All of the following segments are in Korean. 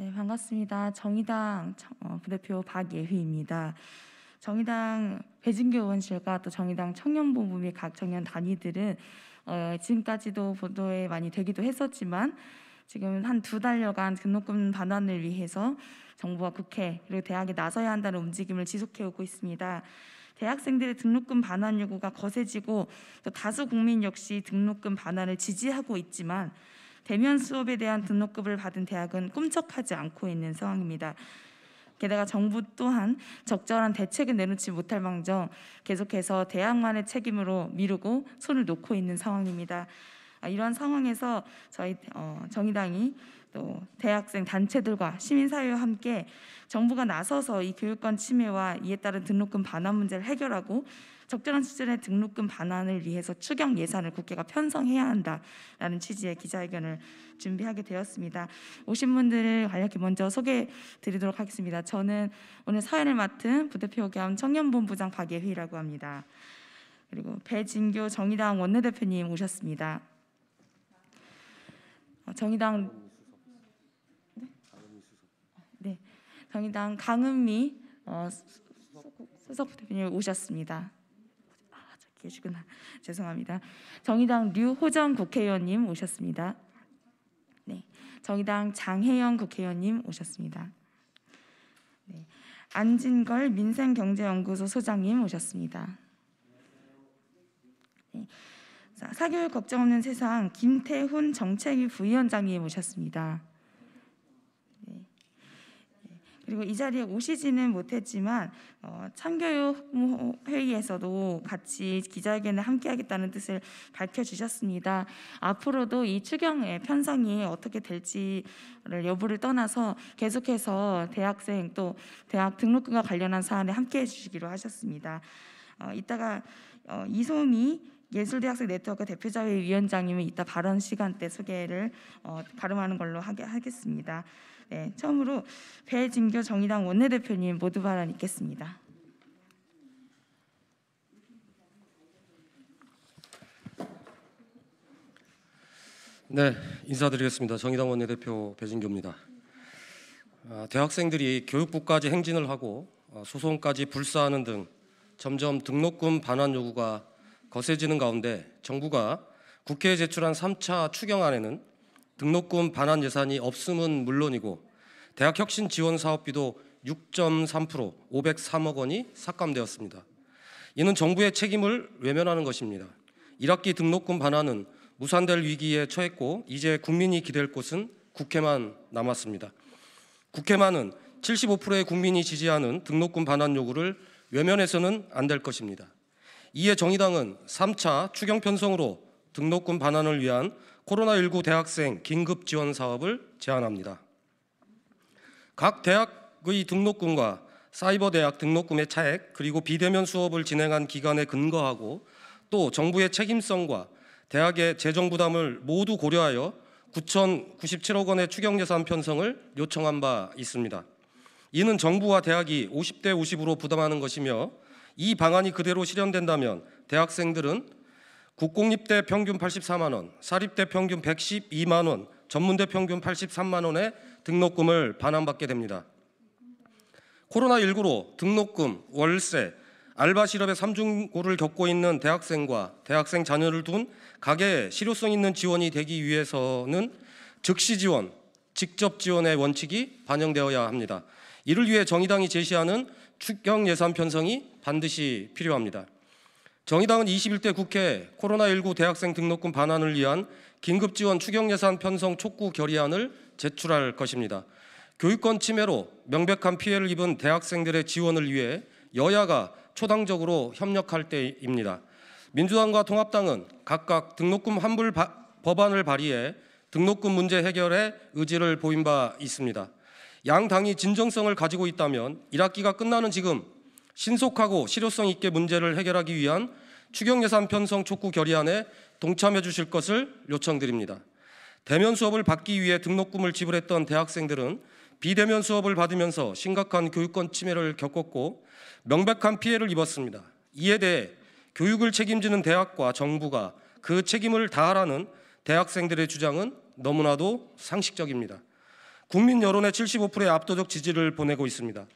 네, 반갑습니다. 정의당 어, 부대표 박예휘입니다. 정의당 배진교 의원실과 또 정의당 청년본부 및 각 청년 단위들은 어, 지금까지도 보도에 많이 되기도 했었지만 지금 한 두 달여간 등록금 반환을 위해서 정부와 국회 그리고 대학이 나서야 한다는 움직임을 지속해 오고 있습니다. 대학생들의 등록금 반환 요구가 거세지고 또 다수 국민 역시 등록금 반환을 지지하고 있지만 대면 수업에 대한 등록금을 받은 대학은 꿈쩍하지 않고 있는 상황입니다. 게다가 정부 또한 적절한 대책을 내놓지 못할 망정 계속해서 대학만의 책임으로 미루고 손을 놓고 있는 상황입니다. 아, 이런 상황에서 저희 어, 정의당이 또 대학생 단체들과 시민사회와 함께 정부가 나서서 이 교육권 침해와 이에 따른 등록금 반환 문제를 해결하고 적절한 수준의 등록금 반환을 위해서 추경 예산을 국회가 편성해야 한다라는 취지의 기자회견을 준비하게 되었습니다. 오신 분들을 간략히 먼저 소개드리도록 하겠습니다. 저는 오늘 사연을 맡은 부대표 겸 청년본부장 박예휘라고 합니다. 그리고 배진교 정의당 원내대표님 오셨습니다. 어, 정의당 네, 정의당 강은미 어, 수석 부대표님 오셨습니다. 계시구나. 죄송합니다. 정의당 류호정 국회의원님 오셨습니다. 네. 정의당 장혜영 국회의원님 오셨습니다. 네. 안진걸 민생경제연구소 소장님 오셨습니다. 네. 사교육 걱정 없는 세상 김태훈 정책위 부위원장님 오셨습니다. 그리고 이 자리에 오시지는 못했지만 어, 참교육 뭐 회의에서도 같이 기자회견에 함께하겠다는 뜻을 밝혀주셨습니다. 앞으로도 이 추경의 편성이 어떻게 될지를 여부를 떠나서 계속해서 대학생 또 대학 등록금과 관련한 사안에 함께해 주시기로 하셨습니다. 어, 이따가 어, 이소미 예술대학생 네트워크 대표자회 위원장님이 이따 발언 시간 때 소개를 어, 발음하는 걸로 하게 하겠습니다. 네, 처음으로 배진교 정의당 원내대표님 모두 발언 있겠습니다. 네, 인사드리겠습니다. 정의당 원내대표 배진교입니다. 아, 대학생들이 교육부까지 행진을 하고 어, 소송까지 불사하는 등 점점 등록금 반환 요구가 거세지는 가운데 정부가 국회에 제출한 3차 추경안에는 등록금 반환 예산이 없음은 물론이고 대학 혁신 지원 사업비도 6.3% 503억 원이 삭감되었습니다. 이는 정부의 책임을 외면하는 것입니다. 1학기 등록금 반환은 무산될 위기에 처했고 이제 국민이 기댈 곳은 국회만 남았습니다. 국회만은 75%의 국민이 지지하는 등록금 반환 요구를 외면해서는 안 될 것입니다. 이에 정의당은 3차 추경 편성으로 등록금 반환을 위한 코로나19 대학생 긴급 지원 사업을 제안합니다. 각 대학의 등록금과 사이버 대학 등록금의 차액 그리고 비대면 수업을 진행한 기간에 근거하고 또 정부의 책임성과 대학의 재정 부담을 모두 고려하여 9,097억 원의 추경 예산 편성을 요청한 바 있습니다. 이는 정부와 대학이 50대 50으로 부담하는 것이며 이 방안이 그대로 실현된다면 대학생들은 국공립대 평균 84만 원, 사립대 평균 112만 원, 전문대 평균 83만 원의 등록금을 반환받게 됩니다. 코로나19로 등록금, 월세, 알바 실업의 삼중고를 겪고 있는 대학생과 대학생 자녀를 둔 가게에 실효성 있는 지원이 되기 위해서는 즉시 지원, 직접 지원의 원칙이 반영되어야 합니다. 이를 위해 정의당이 제시하는 추경 예산 편성이 반드시 필요합니다. 정의당은 21대 국회 코로나19 대학생 등록금 반환을 위한 긴급 지원 추경 예산 편성 촉구 결의안을 제출할 것입니다. 교육권 침해로 명백한 피해를 입은 대학생들의 지원을 위해 여야가 초당적으로 협력할 때입니다. 민주당과 통합당은 각각 등록금 환불 바, 법안을 발의해 등록금 문제 해결에 의지를 보인 바 있습니다. 양 당이 진정성을 가지고 있다면 1학기가 끝나는 지금 신속하고 실효성 있게 문제를 해결하기 위한 추경 예산 편성 촉구 결의안에 동참해 주실 것을 요청드립니다. 대면 수업을 받기 위해 등록금을 지불했던 대학생들은 비대면 수업을 받으면서 심각한 교육권 침해를 겪었고 명백한 피해를 입었습니다. 이에 대해 교육을 책임지는 대학과 정부가 그 책임을 다하라는 대학생들의 주장은 너무나도 상식적입니다. 국민 여론의 75%의 압도적 지지를 보내고 있습니다.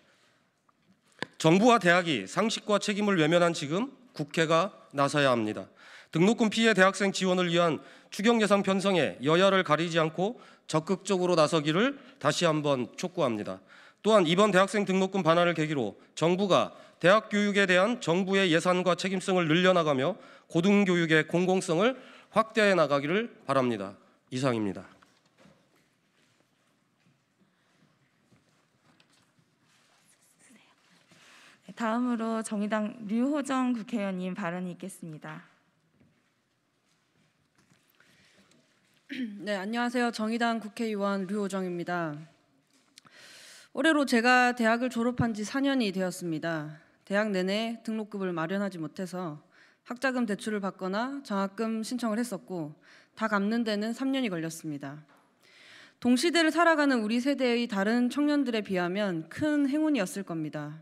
정부와 대학이 상식과 책임을 외면한 지금 국회가 나서야 합니다. 등록금 피해 대학생 지원을 위한 추경 예산 편성에 여야를 가리지 않고 적극적으로 나서기를 다시 한번 촉구합니다. 또한 이번 대학생 등록금 반환을 계기로 정부가 대학 교육에 대한 정부의 예산과 책임성을 늘려나가며 고등교육의 공공성을 확대해 나가기를 바랍니다. 이상입니다. 네, 다음으로 정의당 류호정 국회의원님 발언이 있겠습니다. 네, 안녕하세요. 정의당 국회의원 류호정입니다. 올해로 제가 대학을 졸업한 지 4년이 되었습니다. 대학 내내 등록금을 마련하지 못해서 학자금 대출을 받거나 장학금 신청을 했었고 다 갚는 데는 3년이 걸렸습니다. 동시대를 살아가는 우리 세대의 다른 청년들에 비하면 큰 행운이었을 겁니다.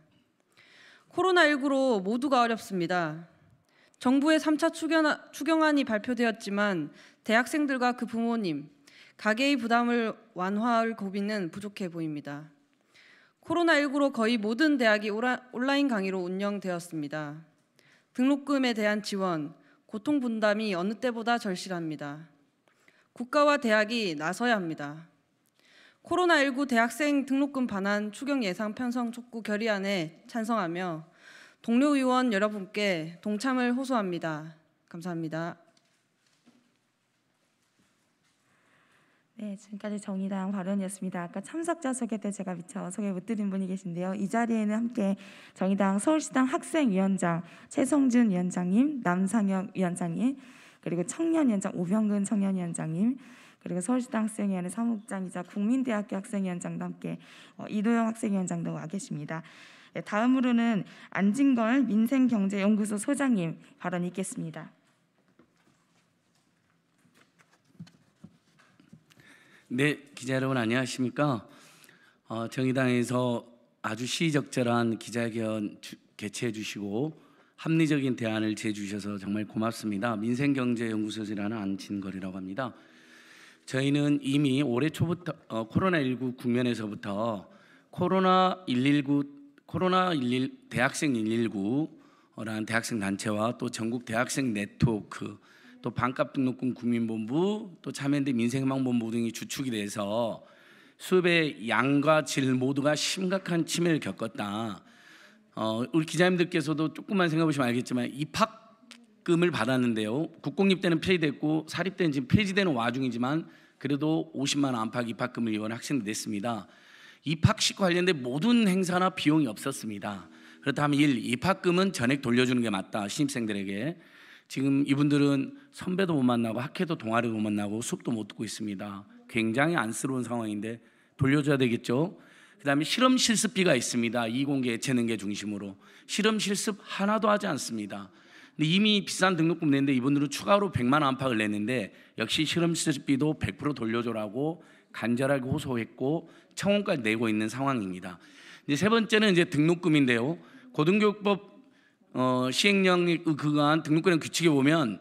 코로나19로 모두가 어렵습니다. 정부의 3차 추경안이 발표되었지만 대학생들과 그 부모님, 가계의 부담을 완화할 고비는 부족해 보입니다. 코로나19로 거의 모든 대학이 온라인 강의로 운영되었습니다. 등록금에 대한 지원, 고통 분담이 어느 때보다 절실합니다. 국가와 대학이 나서야 합니다. 코로나19 대학생 등록금 반환 추경 예상 편성 촉구 결의안에 찬성하며 동료 의원 여러분께 동참을 호소합니다. 감사합니다. 네, 지금까지 정의당 발언이었습니다. 아까 참석자 소개 때 제가 미처 소개 못 드린 분이 계신데요. 이 자리에는 함께 정의당 서울시당 학생위원장 최성준 위원장님, 남상혁 위원장님, 그리고 청년위원장 오병근 청년위원장님, 그리고 서울시당 학생위원회 사무국장이자 국민대학교 학생위원장도 함께 어, 이도영 학생위원장도 와 계십니다. 네, 다음으로는 안진걸 민생경제연구소 소장님 발언이 있겠습니다. 네, 기자 여러분 안녕하십니까? 어, 정의당에서 아주 시의적절한 기자회견 개최해 주시고 합리적인 대안을 제주셔서 정말 고맙습니다. 민생경제연구소에는 안진걸이라고 합니다. 저희는 이미 올해 초부터 어, 코로나19 국면에서부터 코로나 119 코로나 11 대학생 119라는 대학생 단체와 또 전국 대학생 네트워크 또 반값 등록금 국민본부, 또 참여연대 민생망본부 등이 주축이 돼서 수업의 양과 질 모두가 심각한 침해를 겪었다. 어, 우리 기자님들께서도 조금만 생각해보시면 알겠지만 입학금을 받았는데요. 국공립 때는 폐지됐고 사립 때는 지금 폐지되는 와중이지만 그래도 50만 안팎 입학금을 이번 학생들 냈습니다. 입학식 관련된 모든 행사나 비용이 없었습니다. 그렇다면 일 입학금은 전액 돌려주는 게 맞다. 신입생들에게. 지금 이분들은 선배도 못 만나고 학회도 동아리도 못 만나고 수업도 못 듣고 있습니다. 굉장히 안쓰러운 상황인데 돌려줘야 되겠죠. 그다음에 실험 실습비가 있습니다. 이공계 재능계 중심으로 실험 실습 하나도 하지 않습니다. 근데 이미 비싼 등록금 냈는데 이분들은 추가로 100만 원 안팎을 냈는데 역시 실험 실습비도 100% 돌려줘라고 간절하게 호소했고 청원까지 내고 있는 상황입니다. 이제 세 번째는 이제 등록금인데요. 고등교육법 어, 시행령 그, 그간 등록금 규칙에 보면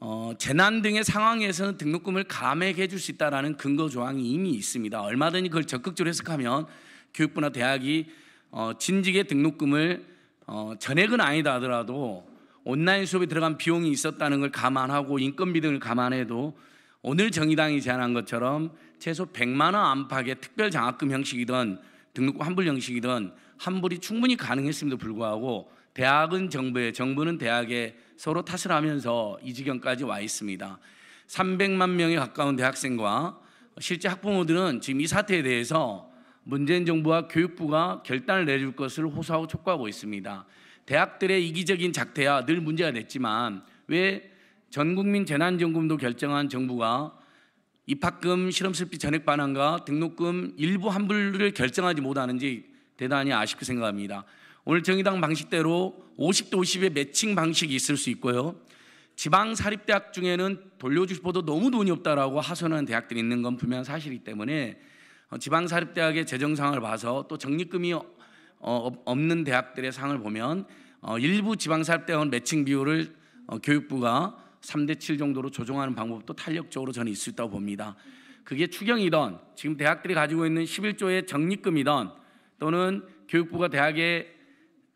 어, 재난 등의 상황에서는 등록금을 감액해 줄 수 있다라는 근거 조항이 이미 있습니다. 얼마든지 그걸 적극적으로 해석하면 교육부나 대학이 어, 진직의 등록금을 어, 전액은 아니다 하더라도 온라인 수업에 들어간 비용이 있었다는 걸 감안하고 인건비 등을 감안해도 오늘 정의당이 제안한 것처럼 최소 100만 원 안팎의 특별 장학금 형식이던 등록금 환불 형식이든 환불이 충분히 가능했음에도 불구하고 대학은 정부에 정부는 대학에 서로 탓을 하면서 이 지경까지 와 있습니다. 300만 명에 가까운 대학생과 실제 학부모들은 지금 이 사태에 대해서 문재인 정부와 교육부가 결단을 내줄 것을 호소하고 촉구하고 있습니다. 대학들의 이기적인 작태야 늘 문제가 됐지만 왜 전국민 재난지원금도 결정한 정부가 입학금, 실험실비 전액 반환과 등록금 일부 환불을 결정하지 못하는지 대단히 아쉽게 생각합니다. 오늘 정의당 방식대로 50 대 50의 매칭 방식이 있을 수 있고요. 지방 사립대학 중에는 돌려주고도 너무 돈이 없다라고 하소하는 대학들이 있는 건 분명 사실이기 때문에 어, 지방 사립대학의 재정 상황을 봐서 또 적립금이 어, 없는 대학들의 상을 보면 어, 일부 지방 사립대학은 매칭 비율을 교육부가 3대 7 정도로 조정하는 방법도 탄력적으로 저는 있을 있다고 봅니다. 그게 추경이던 지금 대학들이 가지고 있는 11조의 적립금이던 또는 교육부가 대학에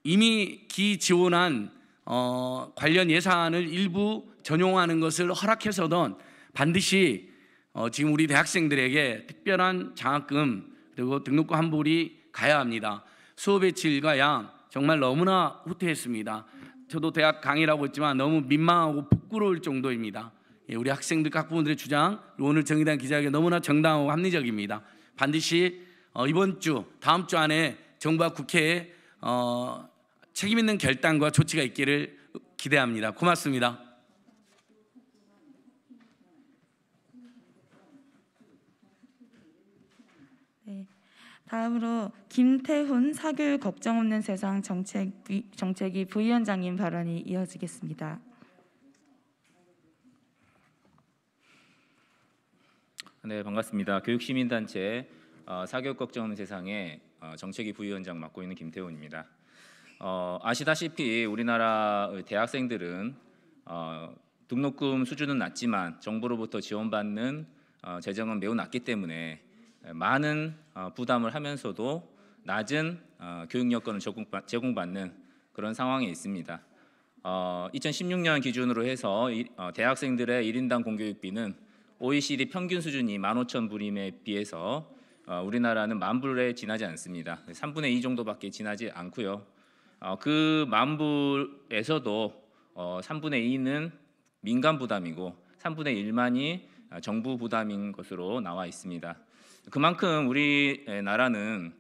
이미 기 지원한 어, 관련 예산을 일부 전용하는 것을 허락해서던 반드시 어, 지금 우리 대학생들에게 특별한 장학금 그리고 등록금 환불이 가야 합니다. 수업의 질과 양 정말 너무나 후퇴했습니다. 저도 대학 강의라고 했지만 너무 민망하고 부끄러울 정도입니다. 예, 우리 학생들 각 부모들의 주장 오늘 정의당 기자회견 너무나 정당하고 합리적입니다. 반드시 어, 이번 주 다음 주 안에 정부와 국회에 어, 책임 있는 결단과 조치가 있기를 기대합니다. 고맙습니다. 네. 다음으로 김태훈 사교육 걱정 없는 세상 정책 정책위 부위원장님 발언이 이어지겠습니다. 네 반갑습니다. 교육시민단체 어, 사교육 걱정 세상의 어, 정책위 부위원장 맡고 있는 김태훈입니다. 어, 아시다시피 우리나라 대학생들은 어, 등록금 수준은 낮지만 정부로부터 지원받는 어, 재정은 매우 낮기 때문에 많은 어, 부담을 하면서도 낮은 어, 교육 여건을 제공받는 그런 상황에 있습니다. 어, 2016년 기준으로 해서 이, 어, 대학생들의 1인당 공교육비는 OECD 평균 수준이 15,000불임에 비해서 어, 우리나라는 만 불에 지나지 않습니다. 3분의 2 정도밖에 지나지 않고요. 어, 그만 불에서도 3분의 어, 2는 민간 부담이고 3분의 1만이 정부 부담인 것으로 나와 있습니다. 그만큼 우리나라는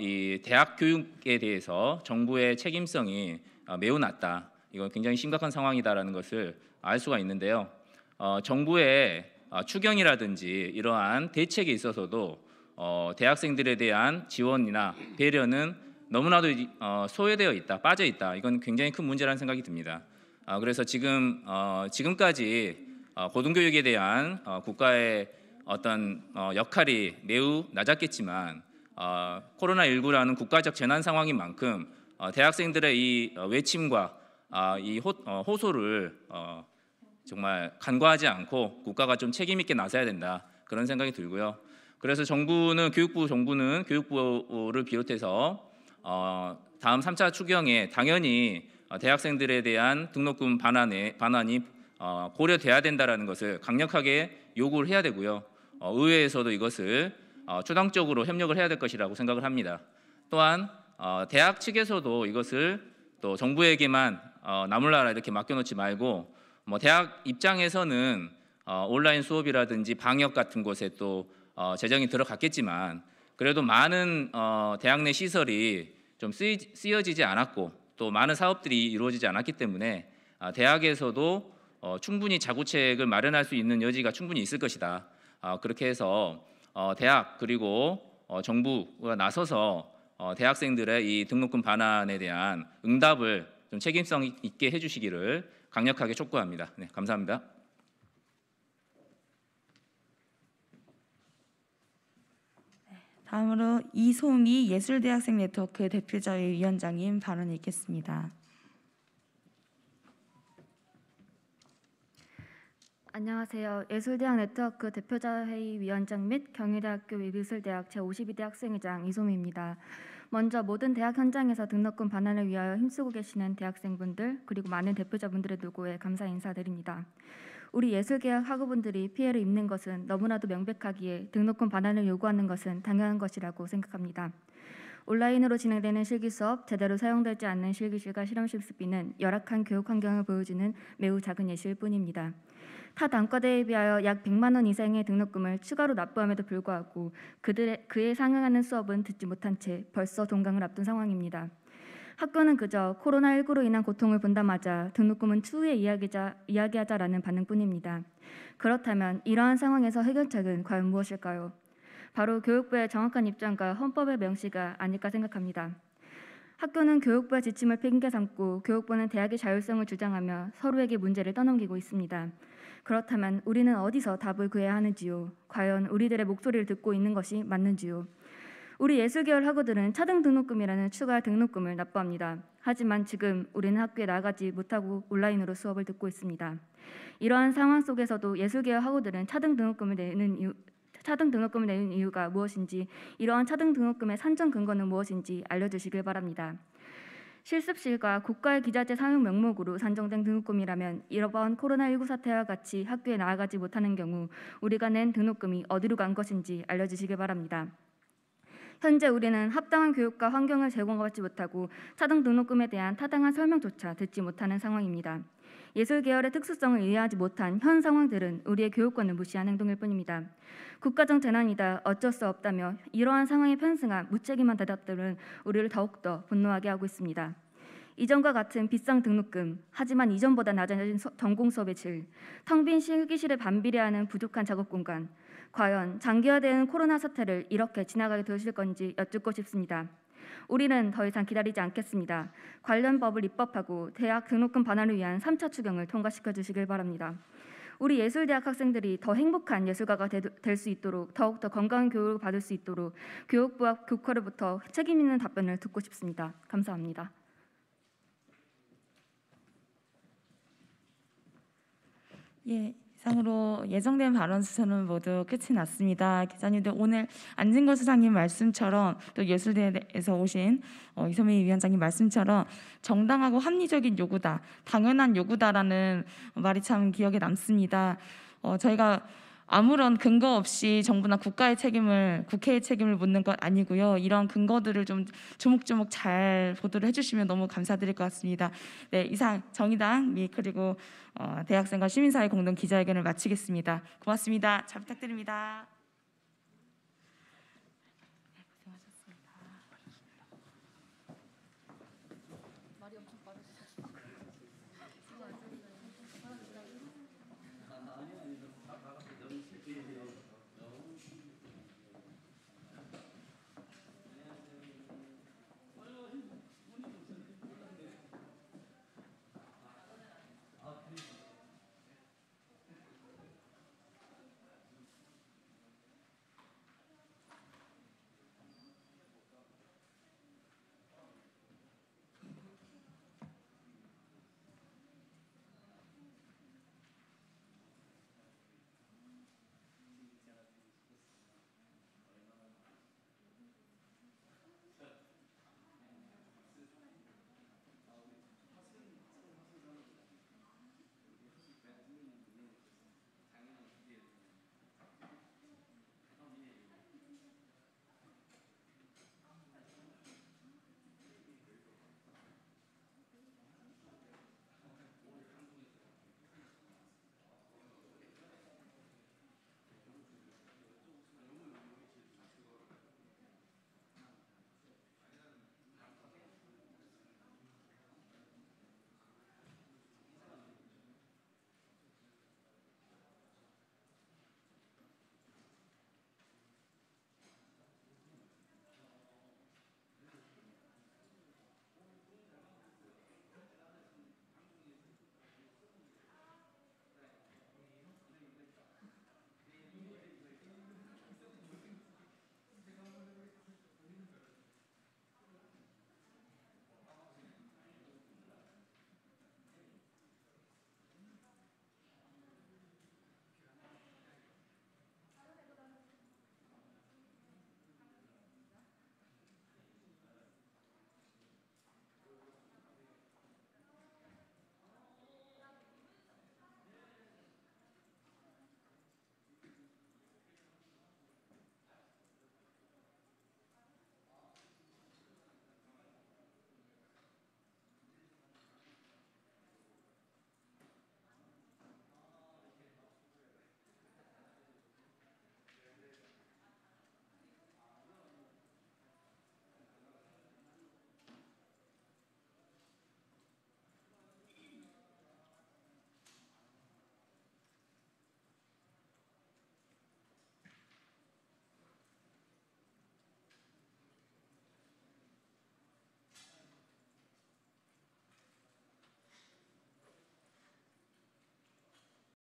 이 대학 교육에 대해서 정부의 책임성이 매우 낮다. 이건 굉장히 심각한 상황이다라는 것을 알 수가 있는데요. 정부의 아, 추경이라든지 이러한 대책에 있어서도 어, 대학생들에 대한 지원이나 배려는 너무나도 어, 소외되어 있다, 빠져 있다. 이건 굉장히 큰 문제라는 생각이 듭니다. 아, 그래서 지금 어, 지금까지 어, 고등교육에 대한 어, 국가의 어떤 어, 역할이 매우 낮았겠지만 어, 코로나 19라는 국가적 재난 상황인 만큼 어, 대학생들의 이 어, 외침과 아, 이 호, 어, 호 소를 어, 정말 간과하지 않고 국가가 좀 책임 있게 나서야 된다 그런 생각이 들고요. 그래서 정부는 교육부 정부는 교육부를 비롯해서 어, 다음 3차 추경에 당연히 어, 대학생들에 대한 등록금 반환에 반환이 어, 고려돼야 된다라는 것을 강력하게 요구를 해야 되고요. 어, 의회에서도 이것을 어, 초당적으로 협력을 해야 될 것이라고 생각을 합니다. 또한 어, 대학 측에서도 이것을 또 정부에게만 어, 나몰라라 이렇게 맡겨놓지 말고 뭐 대학 입장에서는 어, 온라인 수업이라든지 방역 같은 곳에 또 어, 재정이 들어갔겠지만 그래도 많은 어, 대학 내 시설이 좀 쓰이, 쓰여지지 않았고 또 많은 사업들이 이루어지지 않았기 때문에 아, 대학에서도 어, 충분히 자구책을 마련할 수 있는 여지가 충분히 있을 것이다. 아, 그렇게 해서 어, 대학 그리고 어, 정부가 나서서 어, 대학생들의 이 등록금 반환에 대한 응답을 좀 책임성 있게 해주시기를 강력하게 촉구합니다. 네, 감사합니다. 네, 다음으로 이송희 예술대학생 네트워크 대표자회 위원장님 발언 있겠습니다. 안녕하세요. 예술대학 네트워크 대표자회의 위원장 및 경희대학교 예술대학 제52대 학생회장 이소미입니다. 먼저 모든 대학 현장에서 등록금 반환을 위하여 힘쓰고 계시는 대학생분들 그리고 많은 대표자분들의 노고에 감사 인사드립니다. 우리 예술계약 학우분들이 피해를 입는 것은 너무나도 명백하기에 등록금 반환을 요구하는 것은 당연한 것이라고 생각합니다. 온라인으로 진행되는 실기 수업, 제대로 사용되지 않는 실기실과 실험 실습비는 열악한 교육 환경을 보여주는 매우 작은 예시일 뿐입니다. 타 단과대에 비하여 약 100만 원 이상의 등록금을 추가로 납부함에도 불구하고 그들의 그에 상응하는 수업은 듣지 못한 채 벌써 동강을 앞둔 상황입니다. 학교는 그저 코로나19로 인한 고통을 분담하자 등록금은 추후에 이야기자, 이야기하자라는 반응뿐입니다. 그렇다면 이러한 상황에서 해결책은 과연 무엇일까요? 바로 교육부의 정확한 입장과 헌법의 명시가 아닐까 생각합니다. 학교는 교육부와 지침을 핑계 삼고 교육부는 대학의 자율성을 주장하며 서로에게 문제를 떠넘기고 있습니다. 그렇다면 우리는 어디서 답을 구해야 하는지요? 과연 우리들의 목소리를 듣고 있는 것이 맞는지요? 우리 예술계열 학우들은 차등 등록금이라는 추가 등록금을 납부합니다. 하지만 지금 우리는 학교에 나가지 못하고 온라인으로 수업을 듣고 있습니다. 이러한 상황 속에서도 예술계열 학우들은 차등 등록금을 내는 이유, 차등 등록금을 내는 이유가 무엇인지 이러한 차등 등록금의 산정 근거는 무엇인지 알려주시길 바랍니다. 실습실과 국가의 기자재 사용 명목으로 산정된 등록금이라면 이번 코로나19 사태와 같이 학교에 나아가지 못하는 경우 우리가 낸 등록금이 어디로 간 것인지 알려주시길 바랍니다. 현재 우리는 합당한 교육과 환경을 제공받지 못하고 차등 등록금에 대한 타당한 설명조차 듣지 못하는 상황입니다. 예술 계열의 특수성을 이해하지 못한 현 상황들은 우리의 교육권을 무시한 행동일 뿐입니다. 국가적 재난이다, 어쩔 수 없다며 이러한 상황에 편승한 무책임한 대답들은 우리를 더욱더 분노하게 하고 있습니다. 이전과 같은 비싼 등록금, 하지만 이전보다 낮아진 전공 수업의 질, 텅빈 실기실에 반비례하는 부족한 작업 공간, 과연 장기화되 코로나 사태를 이렇게 지나가게 되실 건지 여쭙고 싶습니다. 우리는 더 이상 기다리지 않겠습니다. 관련 법을 입법하고 대학 등록금 반환을 위한 3차 추경을 통과시켜 주시길 바랍니다. 우리 예술대학 학생들이 더 행복한 예술가가 될 수 있도록 더욱더 건강한 교육을 받을 수 있도록 교육부와 교과로부터 책임 있는 답변을 듣고 싶습니다. 감사합니다. 예, 이상으로 예정된 발언 수사는 모두 끝이 났습니다. 기자님들 오늘 안진걸 수장님 말씀처럼 또 예술대에서 오신 어, 이소민 위원장님 말씀처럼 정당하고 합리적인 요구다, 당연한 요구다라는 말이 참 기억에 남습니다. 어, 저희가 아무런 근거 없이 정부나 국가의 책임을 국회의 책임을 묻는 건 아니고요. 이런 근거들을 좀 조목조목 잘 보도를 해주시면 너무 감사드릴 것 같습니다. 네, 이상 정의당 미 그리고 어, 대학생과 시민사회 공동 기자회견을 마치겠습니다. 고맙습니다. 잘 부탁드립니다.